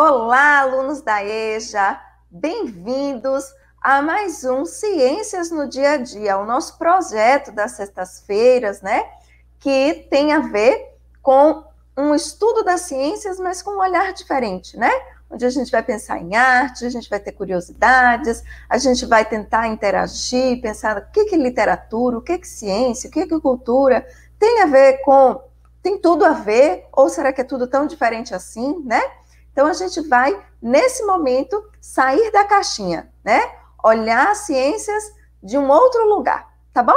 Olá, alunos da EJA! Bem-vindos a mais um Ciências no Dia a Dia, o nosso projeto das sextas-feiras, né? Que tem a ver com um estudo das ciências, mas com um olhar diferente, né? Onde a gente vai pensar em arte, a gente vai ter curiosidades, a gente vai tentar interagir, pensar o que que literatura, o que que ciência, o que que cultura tem a ver com, tem tudo a ver, ou será que é tudo tão diferente assim, né? Então, a gente vai, nesse momento, sair da caixinha, né? Olhar as ciências de um outro lugar, tá bom?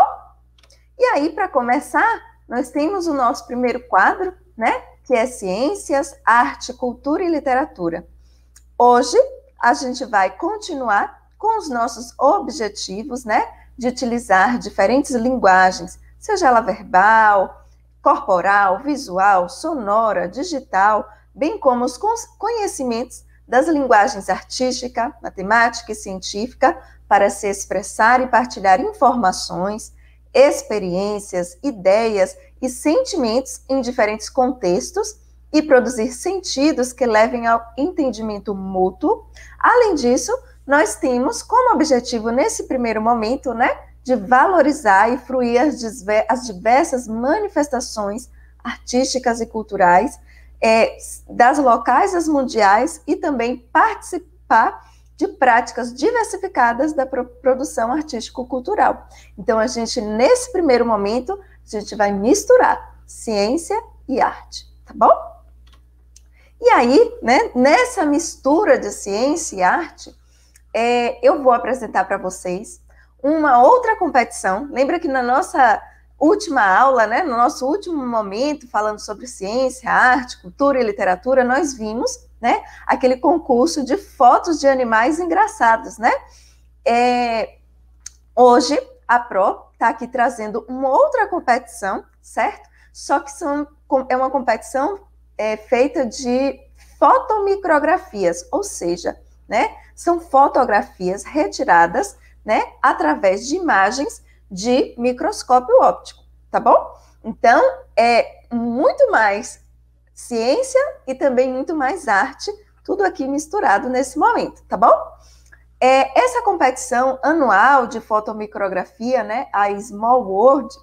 E aí, para começar, nós temos o nosso primeiro quadro, né? Que é Ciências, Arte, Cultura e Literatura. Hoje, a gente vai continuar com os nossos objetivos, né? De utilizar diferentes linguagens, seja ela verbal, corporal, visual, sonora, digital, bem como os conhecimentos das linguagens artística, matemática e científica para se expressar e partilhar informações, experiências, ideias e sentimentos em diferentes contextos e produzir sentidos que levem ao entendimento mútuo. Além disso, nós temos como objetivo nesse primeiro momento, né, de valorizar e fruir as, as diversas manifestações artísticas e culturais é, das locais às mundiais e também participar de práticas diversificadas da produção artístico-cultural. Então, a gente, nesse primeiro momento, a gente vai misturar ciência e arte, tá bom? E aí, né, nessa mistura de ciência e arte, é, eu vou apresentar para vocês uma outra competição. Lembra que na nossa última aula, né, no nosso último momento, falando sobre ciência, arte, cultura e literatura, nós vimos né, aquele concurso de fotos de animais engraçados. Né? É, hoje, a PRO está aqui trazendo uma outra competição, certo? Só que são, é uma competição é, feita de fotomicrografias, ou seja, né, são fotografias retiradas né, através de imagens de microscópio óptico, tá bom? Então, é muito mais ciência e também muito mais arte, tudo aqui misturado nesse momento, tá bom? É, essa competição anual de fotomicrografia, né, a Small World,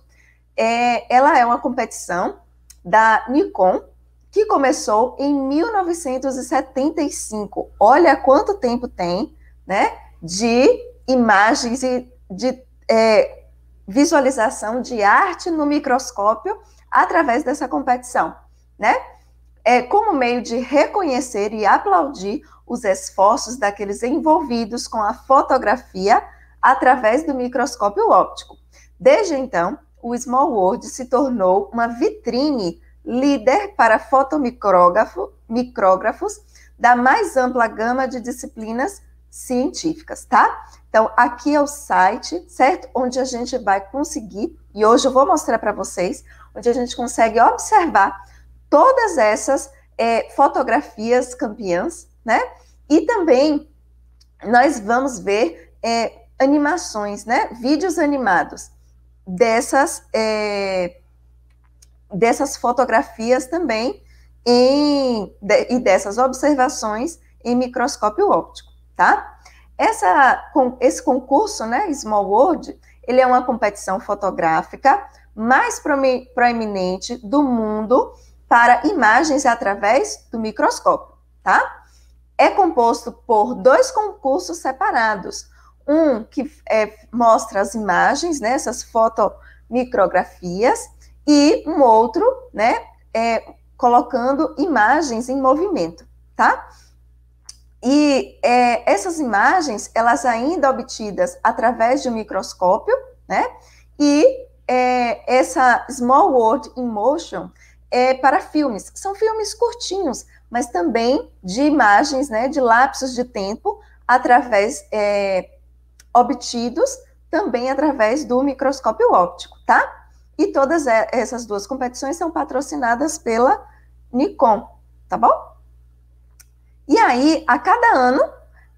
é, ela é uma competição da Nikon, que começou em 1975. Olha quanto tempo tem, né, de imagens e de é, visualização de arte no microscópio através dessa competição, né? É como meio de reconhecer e aplaudir os esforços daqueles envolvidos com a fotografia através do microscópio óptico. Desde então, o Small World se tornou uma vitrine líder para fotomicrógrafos da mais ampla gama de disciplinas científicas, tá? Então, aqui é o site, certo? Onde a gente vai conseguir, e hoje eu vou mostrar para vocês, onde a gente consegue observar todas essas é, fotografias campeãs, né? E também nós vamos ver é, animações, né? Vídeos animados dessas, é, dessas fotografias também em, de, e dessas observações em microscópio óptico tá? Essa, com, esse concurso, né, Small World, ele é uma competição fotográfica mais proeminente do mundo para imagens através do microscópio, tá? É composto por dois concursos separados. Um que é, mostra as imagens, né, essas fotomicrografias, e um outro, né, é, colocando imagens em movimento, tá? E é, essas imagens, elas ainda obtidas através de um microscópio, né? E é, essa Small World in Motion é para filmes. São filmes curtinhos, mas também de imagens, né? De lapsos de tempo através é, obtidos também através do microscópio óptico, tá? E todas essas duas competições são patrocinadas pela Nikon, tá bom? E aí, a cada ano,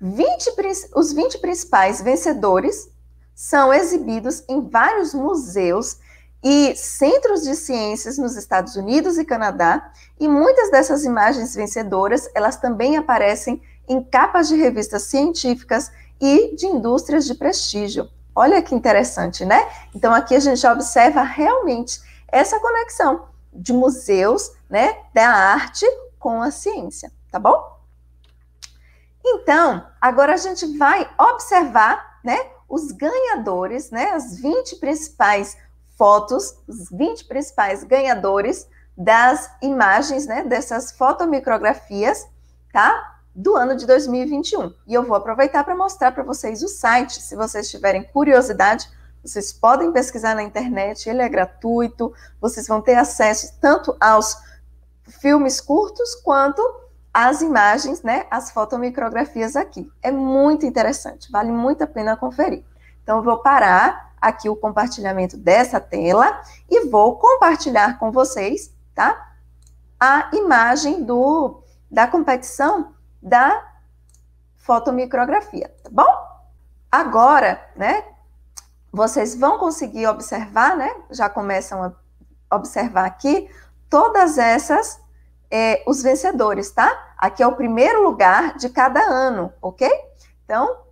20, os 20 principais vencedores são exibidos em vários museus e centros de ciências nos Estados Unidos e Canadá, e muitas dessas imagens vencedoras, elas também aparecem em capas de revistas científicas e de indústrias de prestígio. Olha que interessante, né? Então aqui a gente observa realmente essa conexão de museus, né, da arte com a ciência, tá bom? Então, agora a gente vai observar, né, os ganhadores, né, as 20 principais fotos, os 20 principais ganhadores das imagens, né, dessas fotomicrografias, tá? Do ano de 2021. E eu vou aproveitar para mostrar para vocês o site, se vocês tiverem curiosidade, vocês podem pesquisar na internet, ele é gratuito, vocês vão ter acesso tanto aos filmes curtos quanto as imagens, né, as fotomicrografias aqui. É muito interessante, vale muito a pena conferir. Então, eu vou parar aqui o compartilhamento dessa tela e vou compartilhar com vocês, tá? A imagem do, da competição da fotomicrografia, tá bom? Agora, né, vocês vão conseguir observar, né, já começam a observar aqui, todas essas é, os vencedores, tá? Aqui é o primeiro lugar de cada ano, ok? Então,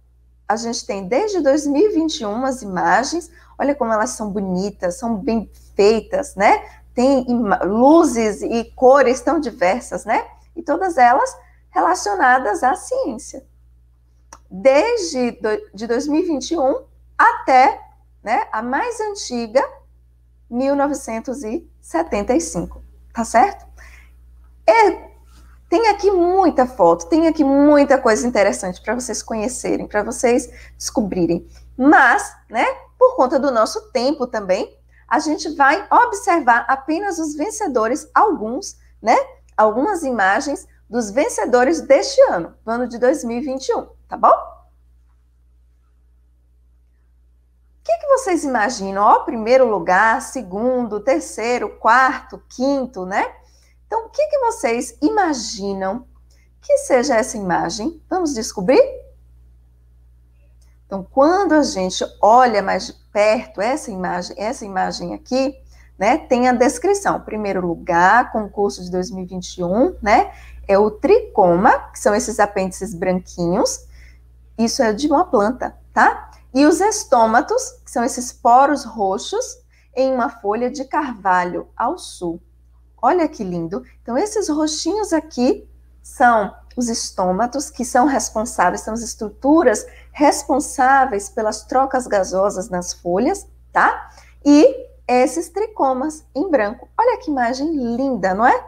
a gente tem desde 2021 as imagens, olha como elas são bonitas, são bem feitas, né? Tem luzes e cores tão diversas, né? E todas elas relacionadas à ciência. Desde do, de 2021 até né, a mais antiga, 1975, tá certo? É, tem aqui muita foto, tem aqui muita coisa interessante para vocês conhecerem, para vocês descobrirem. Mas, né, por conta do nosso tempo também, a gente vai observar apenas os vencedores, alguns, né? Algumas imagens dos vencedores deste ano, do ano de 2021, tá bom? O que, que vocês imaginam? Ó, primeiro lugar, segundo, terceiro, quarto, quinto, né? Então, o que, que vocês imaginam que seja essa imagem? Vamos descobrir? Então, quando a gente olha mais de perto essa imagem, essa imagem aqui, né, tem a descrição. Primeiro lugar, concurso de 2021, né? É o tricoma, que são esses apêndices branquinhos. Isso é de uma planta, tá? E os estômatos, que são esses poros roxos, em uma folha de carvalho ao sul. Olha que lindo. Então, esses roxinhos aqui são os estômatos, que são responsáveis, são as estruturas responsáveis pelas trocas gasosas nas folhas, tá? E esses tricomas em branco. Olha que imagem linda, não é?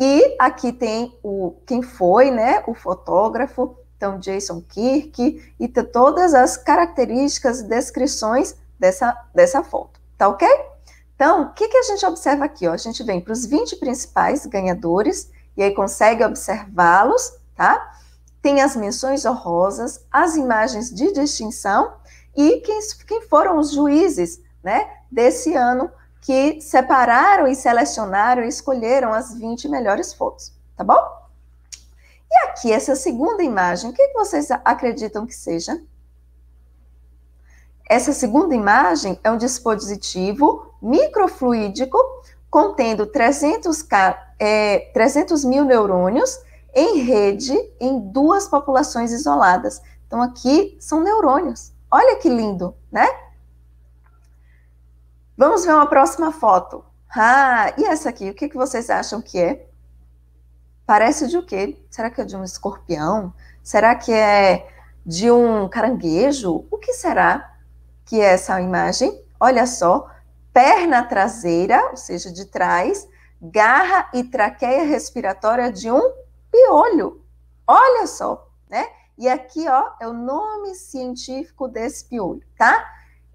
E aqui tem o quem foi, né? O fotógrafo, então Jason Kirk, e todas as características e descrições dessa, dessa foto, tá ok? Então, o que, que a gente observa aqui? Ó? A gente vem para os 20 principais ganhadores e aí consegue observá-los, tá? Tem as menções honrosas, as imagens de distinção e quem, quem foram os juízes, né, desse ano que separaram e selecionaram e escolheram as 20 melhores fotos, tá bom? E aqui, essa segunda imagem, o que vocês acreditam que seja? Essa segunda imagem é um dispositivo microfluídico contendo 300, é, 300 mil neurônios em rede em duas populações isoladas. Então, aqui são neurônios. Olha que lindo, né? Vamos ver uma próxima foto. Ah, e essa aqui? O que, que vocês acham que é? Parece de o quê? Será que é de um escorpião? Será que é de um caranguejo? O que será? que é essa imagem, olha só, perna traseira, ou seja, de trás, garra e traqueia respiratória de um piolho. Olha só, né? E aqui, ó, é o nome científico desse piolho, tá?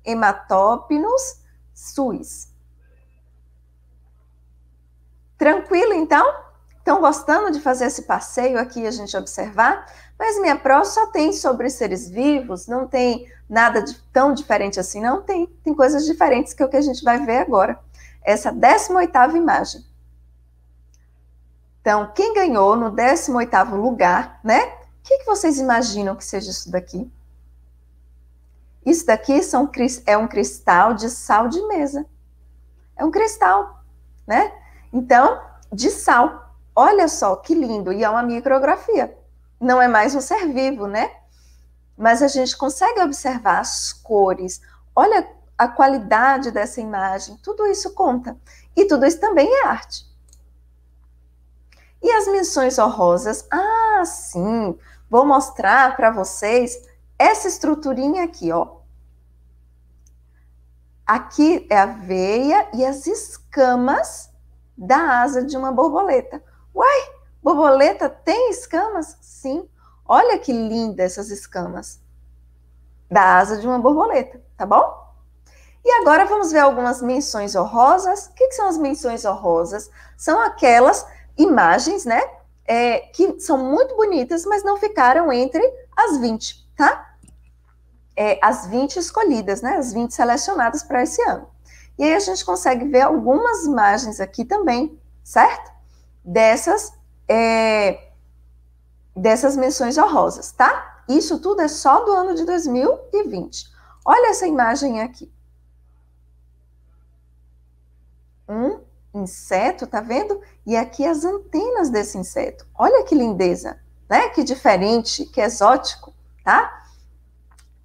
Hematópinos suis. Tranquilo, então? Estão gostando de fazer esse passeio aqui a gente observar? Mas minha pró só tem sobre seres vivos, não tem nada de, tão diferente assim, não tem. Tem coisas diferentes que é o que a gente vai ver agora. Essa 18ª imagem. Então, quem ganhou no 18º lugar, né? O que, que vocês imaginam que seja isso daqui? Isso daqui são, é um cristal de sal de mesa. É um cristal, né? Então, de sal. Olha só que lindo, e é uma micrografia não é mais um ser vivo, né? Mas a gente consegue observar as cores, olha a qualidade dessa imagem, tudo isso conta. E tudo isso também é arte. E as menções horrorosas? Ah, sim, vou mostrar para vocês essa estruturinha aqui, ó. Aqui é a veia e as escamas da asa de uma borboleta. Uai, Borboleta tem escamas? Sim. Olha que linda essas escamas da asa de uma borboleta, tá bom? E agora vamos ver algumas menções honrosas. O que, que são as menções honrosas? São aquelas imagens, né, é, que são muito bonitas, mas não ficaram entre as 20, tá? É, as 20 escolhidas, né, as 20 selecionadas para esse ano. E aí a gente consegue ver algumas imagens aqui também, certo? Dessas é, dessas menções honrosas, tá? Isso tudo é só do ano de 2020. Olha essa imagem aqui. Um inseto, tá vendo? E aqui as antenas desse inseto. Olha que lindeza, né? Que diferente, que exótico, tá?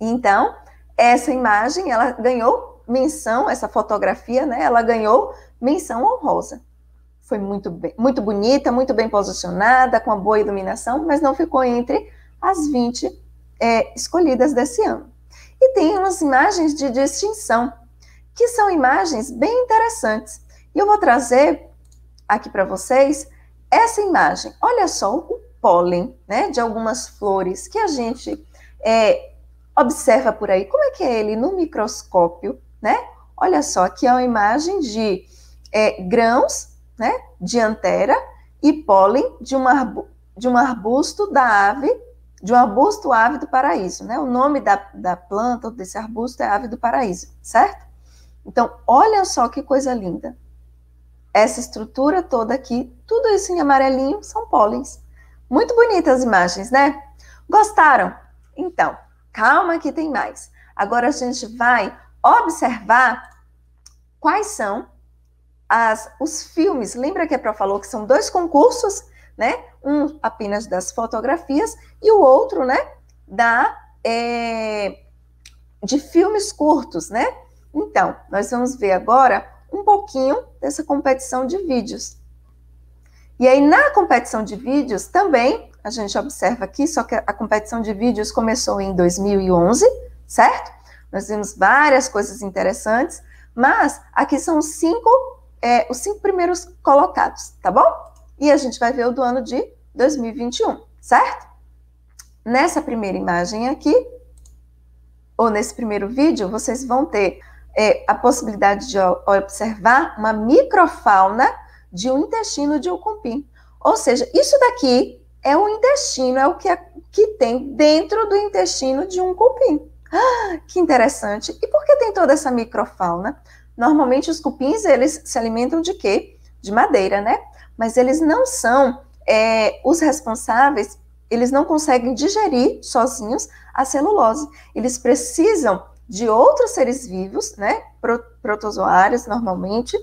Então, essa imagem, ela ganhou menção, essa fotografia, né? Ela ganhou menção honrosa foi muito, bem, muito bonita, muito bem posicionada, com uma boa iluminação, mas não ficou entre as 20 é, escolhidas desse ano. E tem umas imagens de distinção, que são imagens bem interessantes. E eu vou trazer aqui para vocês essa imagem. Olha só o pólen né, de algumas flores que a gente é, observa por aí. Como é que é ele no microscópio, né? Olha só, aqui é uma imagem de é, grãos né, de antera e pólen de um, arbu de um arbusto da ave, de um arbusto ave do paraíso, né? O nome da, da planta, desse arbusto, é ave do paraíso, certo? Então, olha só que coisa linda. Essa estrutura toda aqui, tudo isso em amarelinho, são pólens. Muito bonitas as imagens, né? Gostaram? Então, calma que tem mais. Agora a gente vai observar quais são as, os filmes, lembra que a Pro falou que são dois concursos, né? Um apenas das fotografias e o outro, né? Da, é, de filmes curtos, né? Então, nós vamos ver agora um pouquinho dessa competição de vídeos. E aí, na competição de vídeos, também, a gente observa aqui, só que a competição de vídeos começou em 2011, certo? Nós vimos várias coisas interessantes, mas aqui são cinco é, os cinco primeiros colocados, tá bom? E a gente vai ver o do ano de 2021, certo? Nessa primeira imagem aqui, ou nesse primeiro vídeo, vocês vão ter é, a possibilidade de observar uma microfauna de um intestino de um cupim. Ou seja, isso daqui é o intestino, é o que, é, que tem dentro do intestino de um cupim. Ah, que interessante. E por que tem toda essa microfauna? Normalmente os cupins eles se alimentam de quê? De madeira, né? Mas eles não são é, os responsáveis, eles não conseguem digerir sozinhos a celulose. Eles precisam de outros seres vivos, né? Protozoários normalmente,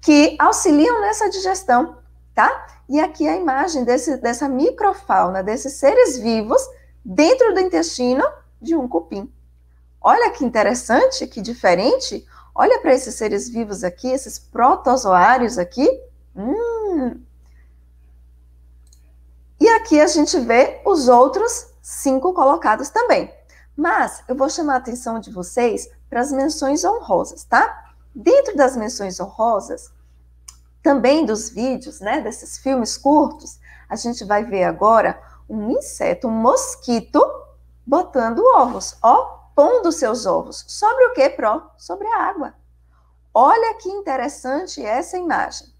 que auxiliam nessa digestão, tá? E aqui a imagem desse, dessa microfauna, desses seres vivos dentro do intestino de um cupim. Olha que interessante, que diferente. Olha para esses seres vivos aqui, esses protozoários aqui. Hum. E aqui a gente vê os outros cinco colocados também. Mas eu vou chamar a atenção de vocês para as menções honrosas, tá? Dentro das menções honrosas, também dos vídeos, né, desses filmes curtos, a gente vai ver agora um inseto, um mosquito, botando ovos. Ó, pondo seus ovos. Sobre o que, Pro? Sobre a água. Olha que interessante essa imagem.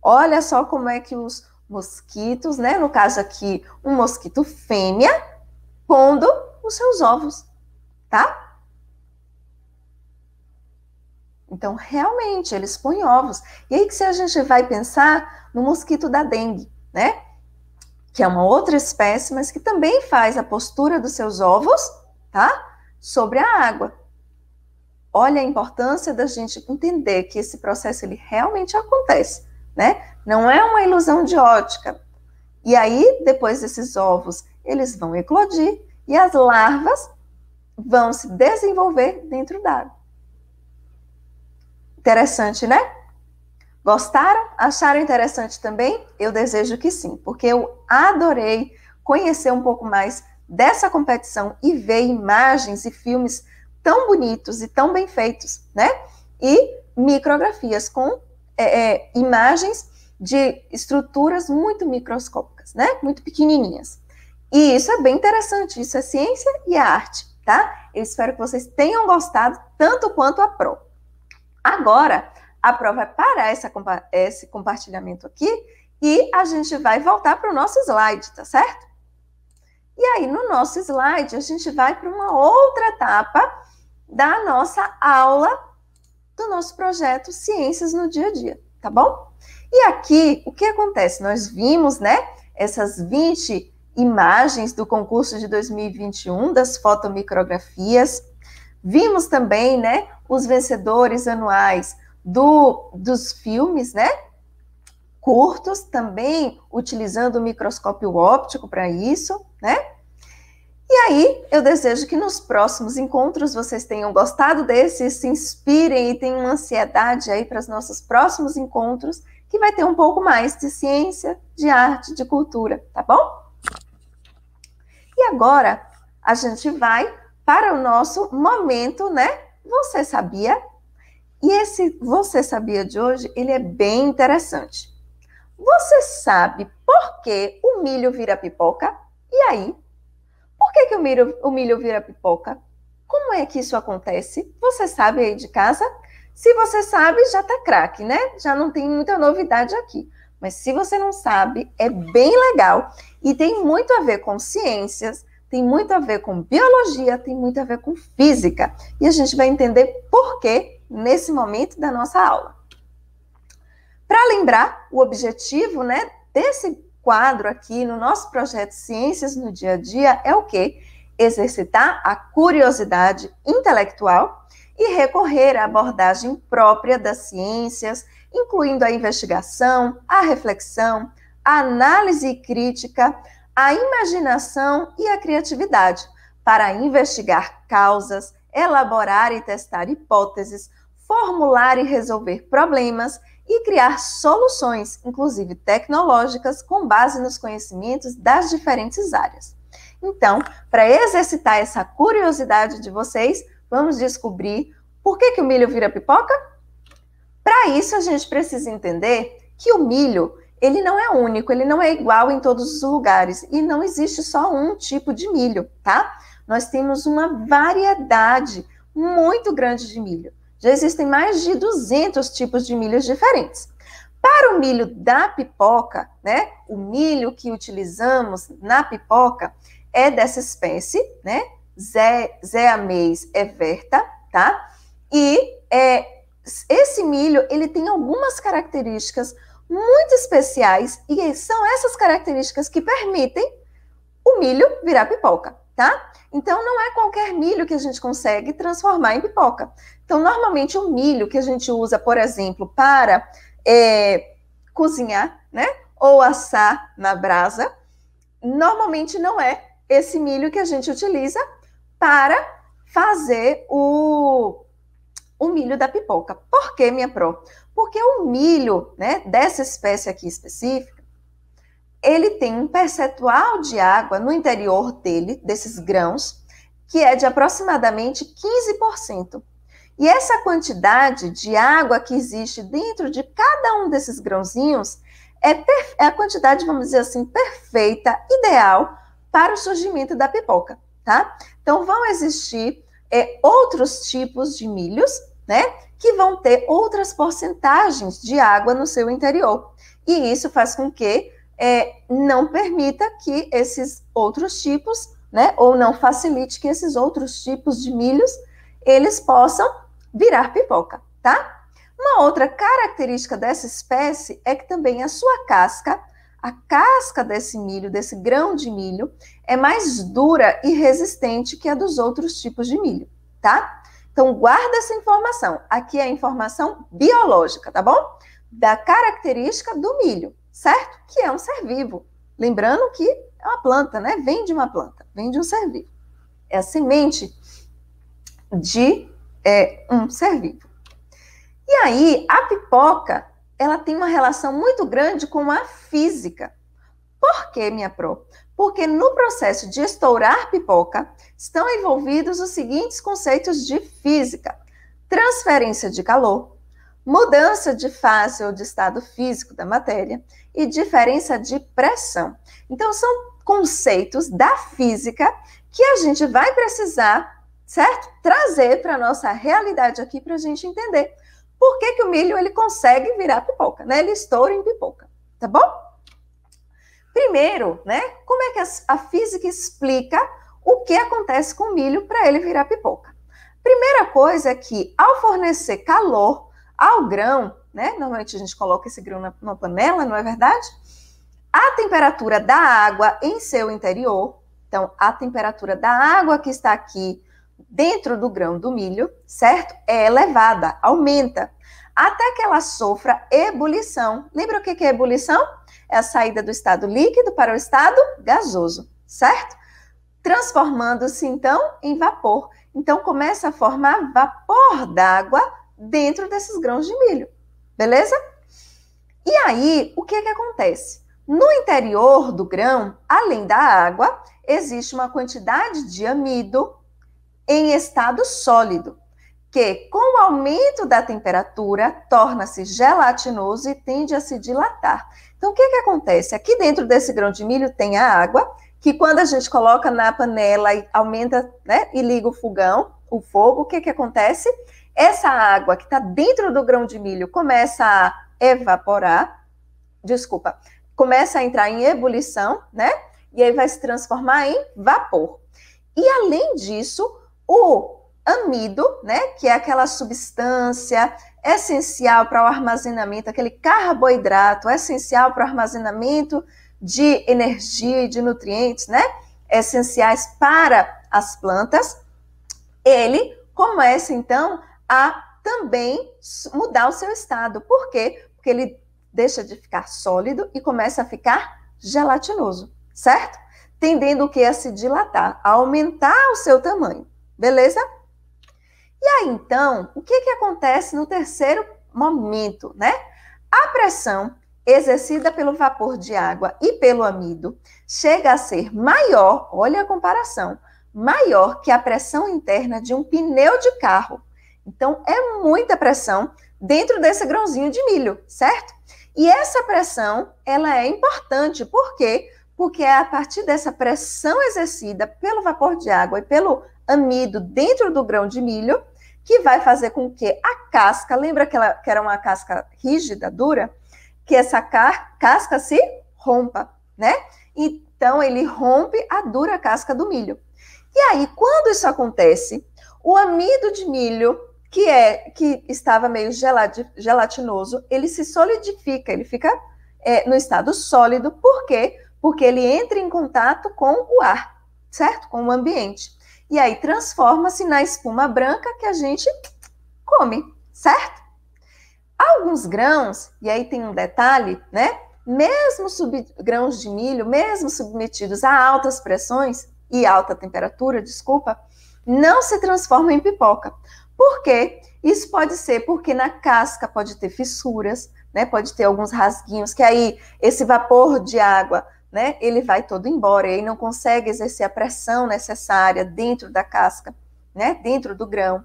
Olha só como é que os mosquitos, né? No caso aqui, um mosquito fêmea, pondo os seus ovos, tá? Então, realmente, eles põem ovos. E aí que se a gente vai pensar no mosquito da dengue, né? que é uma outra espécie, mas que também faz a postura dos seus ovos, tá? Sobre a água. Olha a importância da gente entender que esse processo ele realmente acontece, né? Não é uma ilusão de ótica. E aí, depois esses ovos, eles vão eclodir e as larvas vão se desenvolver dentro d'água. Interessante, né? Gostaram? Acharam interessante também? Eu desejo que sim, porque eu adorei conhecer um pouco mais dessa competição e ver imagens e filmes tão bonitos e tão bem feitos, né? E micrografias com é, é, imagens de estruturas muito microscópicas, né? Muito pequenininhas. E isso é bem interessante, isso é ciência e arte, tá? Eu espero que vocês tenham gostado tanto quanto a Pro. Agora, a prova vai é parar essa, esse compartilhamento aqui e a gente vai voltar para o nosso slide, tá certo? E aí, no nosso slide, a gente vai para uma outra etapa da nossa aula do nosso projeto Ciências no Dia a Dia, tá bom? E aqui, o que acontece? Nós vimos, né, essas 20 imagens do concurso de 2021 das fotomicrografias. Vimos também, né, os vencedores anuais do, dos filmes, né? Curtos, também utilizando o microscópio óptico para isso, né? E aí, eu desejo que nos próximos encontros vocês tenham gostado desse, se inspirem e tenham ansiedade aí para os nossos próximos encontros, que vai ter um pouco mais de ciência, de arte, de cultura, tá bom? E agora, a gente vai para o nosso momento, né? Você sabia? E esse Você Sabia de hoje, ele é bem interessante. Você sabe por que o milho vira pipoca? E aí? Por que, que o, milho, o milho vira pipoca? Como é que isso acontece? Você sabe aí de casa? Se você sabe, já tá craque, né? Já não tem muita novidade aqui. Mas se você não sabe, é bem legal e tem muito a ver com ciências, tem muito a ver com biologia, tem muito a ver com física. E a gente vai entender por que nesse momento da nossa aula. Para lembrar o objetivo né, desse quadro aqui no nosso projeto Ciências no Dia a Dia é o quê? Exercitar a curiosidade intelectual e recorrer à abordagem própria das ciências, incluindo a investigação, a reflexão, a análise crítica, a imaginação e a criatividade, para investigar causas, elaborar e testar hipóteses, formular e resolver problemas e criar soluções, inclusive tecnológicas, com base nos conhecimentos das diferentes áreas. Então, para exercitar essa curiosidade de vocês, vamos descobrir por que, que o milho vira pipoca? Para isso, a gente precisa entender que o milho ele não é único, ele não é igual em todos os lugares e não existe só um tipo de milho, tá? Nós temos uma variedade muito grande de milho já existem mais de 200 tipos de milhos diferentes. Para o milho da pipoca, né, o milho que utilizamos na pipoca é dessa espécie, né, Amês everta, é tá? E é, esse milho, ele tem algumas características muito especiais e são essas características que permitem o milho virar pipoca, tá? Então, não é qualquer milho que a gente consegue transformar em pipoca. Então, normalmente, o milho que a gente usa, por exemplo, para é, cozinhar, né? Ou assar na brasa, normalmente não é esse milho que a gente utiliza para fazer o, o milho da pipoca. Por que, minha pro? Porque o milho, né, dessa espécie aqui específica, ele tem um percentual de água no interior dele, desses grãos, que é de aproximadamente 15%. E essa quantidade de água que existe dentro de cada um desses grãozinhos é, é a quantidade, vamos dizer assim, perfeita, ideal para o surgimento da pipoca, tá? Então vão existir é, outros tipos de milhos, né? Que vão ter outras porcentagens de água no seu interior. E isso faz com que é, não permita que esses outros tipos, né, ou não facilite que esses outros tipos de milhos, eles possam virar pipoca, tá? Uma outra característica dessa espécie é que também a sua casca, a casca desse milho, desse grão de milho, é mais dura e resistente que a dos outros tipos de milho, tá? Então, guarda essa informação. Aqui é a informação biológica, tá bom? Da característica do milho certo? Que é um ser vivo. Lembrando que é uma planta, né? Vem de uma planta, vem de um ser vivo. É a semente de é, um ser vivo. E aí, a pipoca, ela tem uma relação muito grande com a física. Por que, minha pro? Porque no processo de estourar pipoca, estão envolvidos os seguintes conceitos de física: transferência de calor, mudança de fase ou de estado físico da matéria e diferença de pressão. Então, são conceitos da física que a gente vai precisar, certo? Trazer para a nossa realidade aqui para a gente entender por que, que o milho ele consegue virar pipoca, né? Ele estoura em pipoca, tá bom? Primeiro, né? Como é que a física explica o que acontece com o milho para ele virar pipoca? Primeira coisa é que, ao fornecer calor, ao grão, né? Normalmente a gente coloca esse grão na, numa panela, não é verdade? A temperatura da água em seu interior, então a temperatura da água que está aqui dentro do grão do milho, certo? É elevada, aumenta, até que ela sofra ebulição. Lembra o que é ebulição? É a saída do estado líquido para o estado gasoso, certo? Transformando-se então em vapor. Então começa a formar vapor d'água dentro desses grãos de milho, beleza? E aí, o que é que acontece? No interior do grão, além da água, existe uma quantidade de amido em estado sólido, que com o aumento da temperatura torna-se gelatinoso e tende a se dilatar. Então, o que, é que acontece? Aqui dentro desse grão de milho tem a água, que quando a gente coloca na panela e aumenta, né, e liga o fogão, o fogo, o que, é que acontece? Essa água que está dentro do grão de milho começa a evaporar, desculpa, começa a entrar em ebulição, né? E aí vai se transformar em vapor. E além disso, o amido, né, que é aquela substância essencial para o armazenamento, aquele carboidrato essencial para o armazenamento de energia e de nutrientes, né, essenciais para as plantas, ele começa então a também mudar o seu estado. Por quê? Porque ele deixa de ficar sólido e começa a ficar gelatinoso, certo? Tendendo o que a se dilatar, a aumentar o seu tamanho, beleza? E aí então, o que, que acontece no terceiro momento, né? A pressão exercida pelo vapor de água e pelo amido chega a ser maior, olha a comparação, maior que a pressão interna de um pneu de carro. Então, é muita pressão dentro desse grãozinho de milho, certo? E essa pressão, ela é importante, por quê? Porque é a partir dessa pressão exercida pelo vapor de água e pelo amido dentro do grão de milho, que vai fazer com que a casca, lembra que, ela, que era uma casca rígida, dura? Que essa casca se rompa, né? Então, ele rompe a dura casca do milho. E aí, quando isso acontece, o amido de milho que é que estava meio gelatinoso, ele se solidifica, ele fica é, no estado sólido, por quê? Porque ele entra em contato com o ar, certo? Com o ambiente. E aí transforma-se na espuma branca que a gente come, certo? Alguns grãos, e aí tem um detalhe, né? Mesmo sub, grãos de milho, mesmo submetidos a altas pressões e alta temperatura, desculpa, não se transformam em pipoca. Por quê? Isso pode ser porque na casca pode ter fissuras, né? Pode ter alguns rasguinhos que aí esse vapor de água, né? Ele vai todo embora e não consegue exercer a pressão necessária dentro da casca, né? Dentro do grão.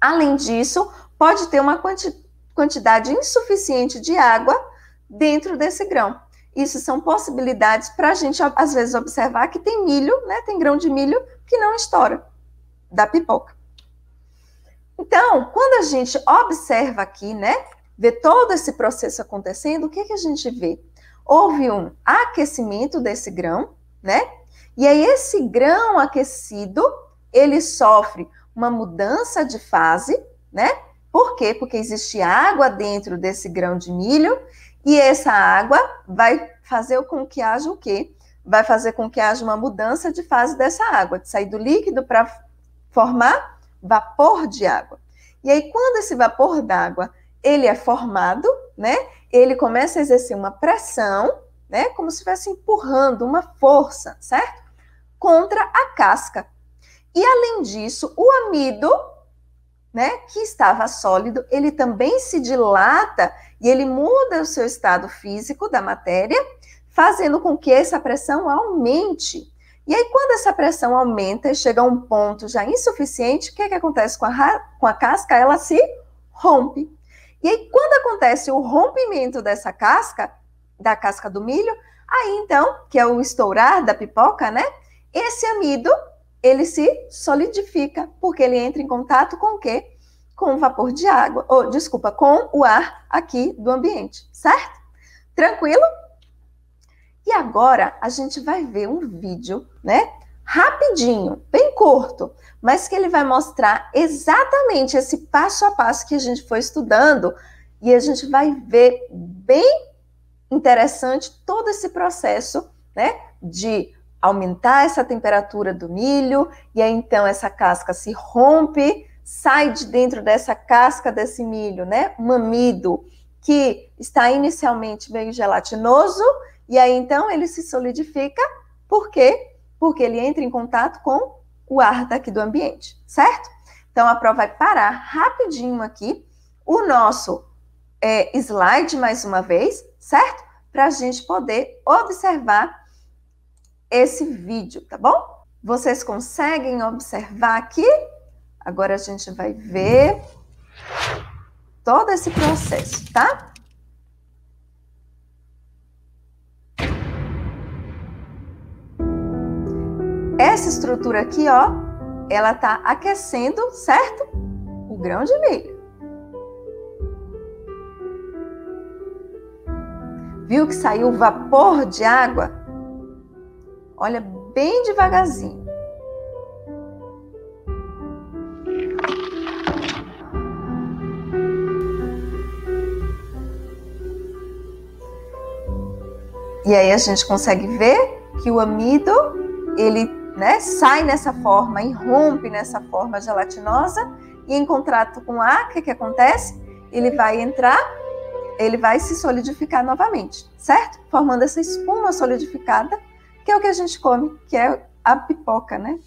Além disso, pode ter uma quanti quantidade insuficiente de água dentro desse grão. Isso são possibilidades para a gente, às vezes, observar que tem milho, né? Tem grão de milho que não estoura da pipoca. Então, quando a gente observa aqui, né, vê todo esse processo acontecendo, o que, que a gente vê? Houve um aquecimento desse grão, né? E aí esse grão aquecido, ele sofre uma mudança de fase, né? Por quê? Porque existe água dentro desse grão de milho e essa água vai fazer com que haja o quê? Vai fazer com que haja uma mudança de fase dessa água, de sair do líquido para formar vapor de água. E aí, quando esse vapor d'água ele é formado, né? Ele começa a exercer uma pressão, né? Como se estivesse empurrando uma força, certo? Contra a casca. E além disso, o amido, né? Que estava sólido, ele também se dilata e ele muda o seu estado físico da matéria, fazendo com que essa pressão aumente. E aí, quando essa pressão aumenta e chega a um ponto já insuficiente, o que, é que acontece com a, com a casca? Ela se rompe. E aí, quando acontece o rompimento dessa casca, da casca do milho, aí então, que é o estourar da pipoca, né? Esse amido, ele se solidifica, porque ele entra em contato com o quê? Com o vapor de água, ou desculpa, com o ar aqui do ambiente, certo? Tranquilo? E agora a gente vai ver um vídeo, né? Rapidinho, bem curto, mas que ele vai mostrar exatamente esse passo a passo que a gente foi estudando e a gente vai ver bem interessante todo esse processo, né, de aumentar essa temperatura do milho e aí então essa casca se rompe, sai de dentro dessa casca desse milho, né, um amido que está inicialmente meio gelatinoso e aí então ele se solidifica, por quê? Porque ele entra em contato com o ar daqui do ambiente, certo? Então a prova vai parar rapidinho aqui. O nosso é, slide mais uma vez, certo? Para a gente poder observar esse vídeo, tá bom? Vocês conseguem observar aqui? Agora a gente vai ver todo esse processo, tá? Essa estrutura aqui, ó, ela tá aquecendo, certo? O grão de milho. Viu que saiu vapor de água? Olha bem devagarzinho. E aí a gente consegue ver que o amido ele né, sai nessa forma, irrompe nessa forma gelatinosa e em contato com ar, o que, que acontece? Ele vai entrar, ele vai se solidificar novamente, certo? Formando essa espuma solidificada, que é o que a gente come, que é a pipoca, né?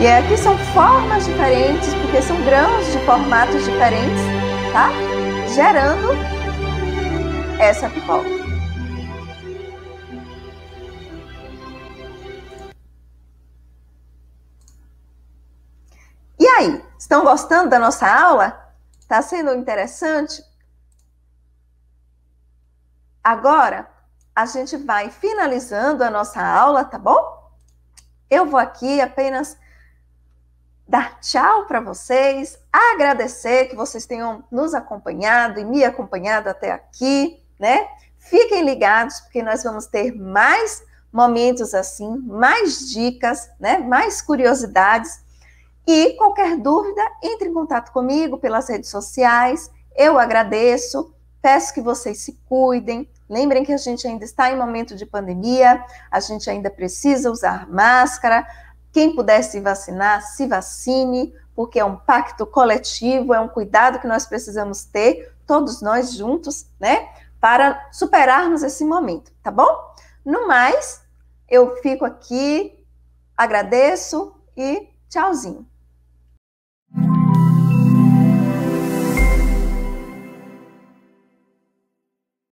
E aqui é são formas diferentes, porque são grãos de formatos diferentes, tá? Gerando essa pipoca. aí, estão gostando da nossa aula? Está sendo interessante? Agora, a gente vai finalizando a nossa aula, tá bom? Eu vou aqui apenas dar tchau para vocês, agradecer que vocês tenham nos acompanhado e me acompanhado até aqui, né? Fiquem ligados, porque nós vamos ter mais momentos assim, mais dicas, né? Mais curiosidades e qualquer dúvida, entre em contato comigo pelas redes sociais. Eu agradeço, peço que vocês se cuidem. Lembrem que a gente ainda está em momento de pandemia, a gente ainda precisa usar máscara. Quem puder se vacinar, se vacine, porque é um pacto coletivo, é um cuidado que nós precisamos ter, todos nós juntos, né? Para superarmos esse momento, tá bom? No mais, eu fico aqui, agradeço e tchauzinho.